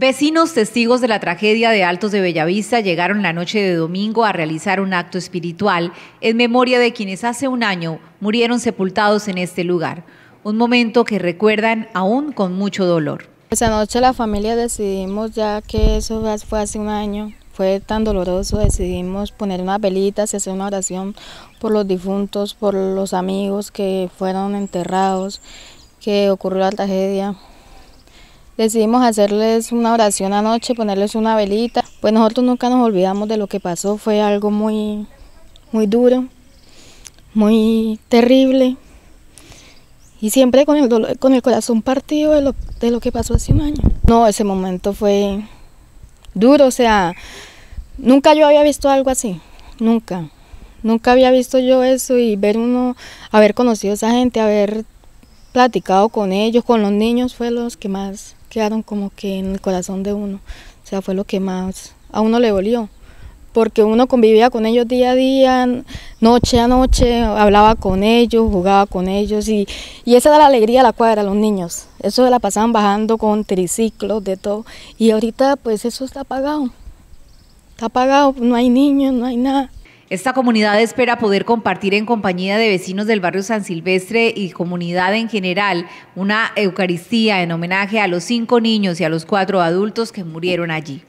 Vecinos testigos de la tragedia de Altos de Bellavista llegaron la noche de domingo a realizar un acto espiritual en memoria de quienes hace un año murieron sepultados en este lugar, un momento que recuerdan aún con mucho dolor. Esa pues noche la familia decidimos, ya que eso fue hace un año, fue tan doloroso, decidimos poner unas velitas y hacer una oración por los difuntos, por los amigos que fueron enterrados, que ocurrió la tragedia. Decidimos hacerles una oración anoche, ponerles una velita. Pues nosotros nunca nos olvidamos de lo que pasó, fue algo muy, muy duro, muy terrible. Y siempre con el, con el corazón partido de lo, de lo que pasó hace un año. No, ese momento fue duro, o sea, nunca yo había visto algo así, nunca. Nunca había visto yo eso y ver uno, haber conocido a esa gente, haber platicado con ellos, con los niños, fue los que más quedaron como que en el corazón de uno. O sea, fue lo que más a uno le dolió. Porque uno convivía con ellos día a día, noche a noche, hablaba con ellos, jugaba con ellos y, esa era la alegría a la cuadra, los niños. Eso la pasaban bajando con triciclos, de todo. Y ahorita pues eso está apagado. Está apagado, no hay niños, no hay nada. Esta comunidad espera poder compartir en compañía de vecinos del barrio San Silvestre y comunidad en general una Eucaristía en homenaje a los cinco niños y a los cuatro adultos que murieron allí.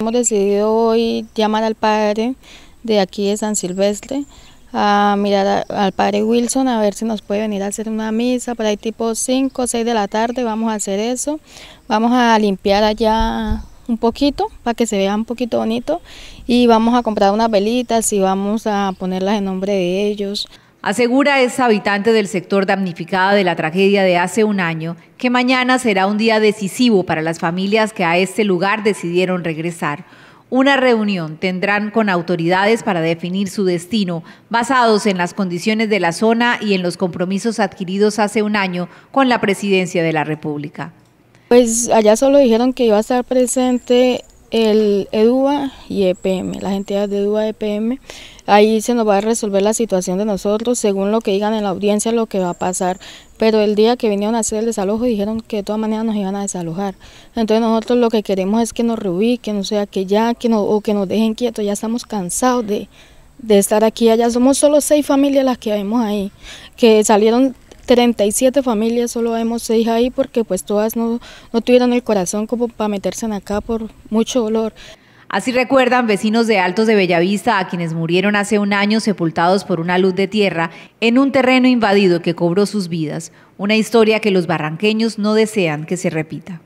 Hemos decidido hoy llamar al padre de aquí de San Silvestre a mirar al padre Wilson a ver si nos puede venir a hacer una misa por ahí tipo 5 o 6 de la tarde, vamos a hacer eso, vamos a limpiar allá un poquito para que se vea un poquito bonito y vamos a comprar unas velitas y vamos a ponerlas en nombre de ellos. Asegura esa habitante del sector damnificada de la tragedia de hace un año que mañana será un día decisivo para las familias que a este lugar decidieron regresar. Una reunión tendrán con autoridades para definir su destino, basados en las condiciones de la zona y en los compromisos adquiridos hace un año con la Presidencia de la República. Pues allá solo dijeron que iba a estar presente el EDUA y EPM, las entidades de EDUA y e EPM. Ahí se nos va a resolver la situación de nosotros, según lo que digan en la audiencia, lo que va a pasar. Pero el día que vinieron a hacer el desalojo dijeron que de todas maneras nos iban a desalojar. Entonces nosotros lo que queremos es que nos reubiquen, o sea, que ya, que no, o que nos dejen quietos, ya estamos cansados de, de estar aquí allá. Somos solo seis familias las que vemos ahí, que salieron 37 familias, solo hemos seis ahí porque pues todas no, no tuvieron el corazón como para meterse en acá por mucho dolor. Así recuerdan vecinos de Altos de Bellavista a quienes murieron hace un año sepultados por una luz de tierra en un terreno invadido que cobró sus vidas, una historia que los barranqueños no desean que se repita.